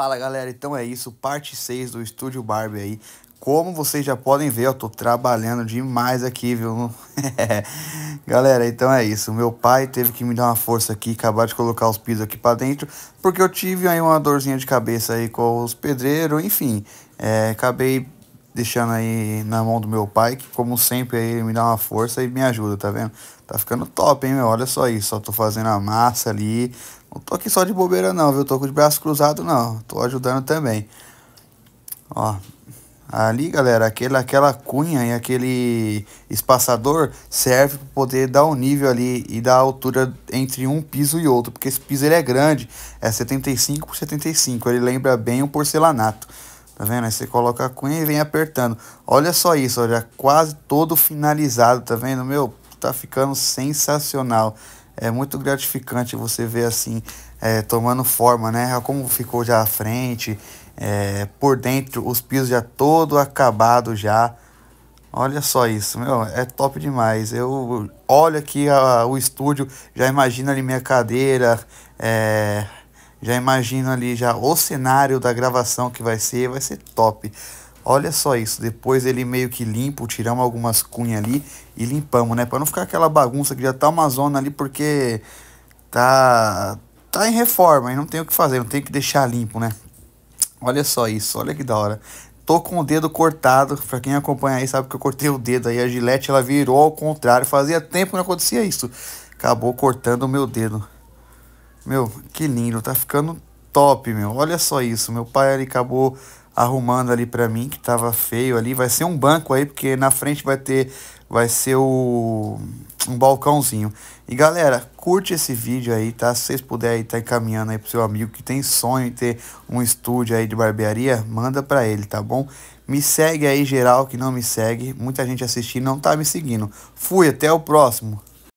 Fala galera, então é isso, parte 6 do Estúdio Barbie aí. Como vocês já podem ver, eu tô trabalhando demais aqui, viu? galera, então é isso. Meu pai teve que me dar uma força aqui, acabar de colocar os pisos aqui para dentro, porque eu tive aí uma dorzinha de cabeça aí com os pedreiros, enfim. É, acabei deixando aí na mão do meu pai, que como sempre aí ele me dá uma força e me ajuda, tá vendo? Tá ficando top, hein, meu? Olha só isso, só tô fazendo a massa ali. Não tô aqui só de bobeira não, viu? Tô com os braços cruzados não, tô ajudando também. Ó, ali, galera, aquela, aquela cunha e aquele espaçador serve para poder dar o um nível ali e dar a altura entre um piso e outro, porque esse piso ele é grande, é 75 por 75, ele lembra bem o porcelanato. Tá vendo? Aí você coloca a cunha e vem apertando. Olha só isso, olha, quase todo finalizado, tá vendo? Meu, tá ficando sensacional. É muito gratificante você ver assim, é, tomando forma, né? É como ficou já a frente, é, por dentro os pisos já todo acabado já. Olha só isso, meu, é top demais. Eu olho aqui a, o estúdio, já imagino ali minha cadeira, é, já imagino ali já o cenário da gravação que vai ser, vai ser top. Olha só isso, depois ele meio que limpo, tiramos algumas cunhas ali e limpamos, né? Para não ficar aquela bagunça que já tá uma zona ali porque tá tá em reforma e não tem o que fazer, não tem que deixar limpo, né? Olha só isso, olha que da hora. Tô com o dedo cortado, pra quem acompanha aí sabe que eu cortei o dedo aí, a gilete ela virou ao contrário, fazia tempo que não acontecia isso. Acabou cortando o meu dedo. Meu, que lindo, tá ficando top, meu. Olha só isso, meu pai ali acabou arrumando ali para mim que tava feio ali. Vai ser um banco aí, porque na frente vai ter vai ser o um balcãozinho. E galera, curte esse vídeo aí, tá? Se vocês puderem estar tá encaminhando aí pro seu amigo que tem sonho em ter um estúdio aí de barbearia, manda para ele, tá bom? Me segue aí geral que não me segue, muita gente assistindo não tá me seguindo. Fui, até o próximo.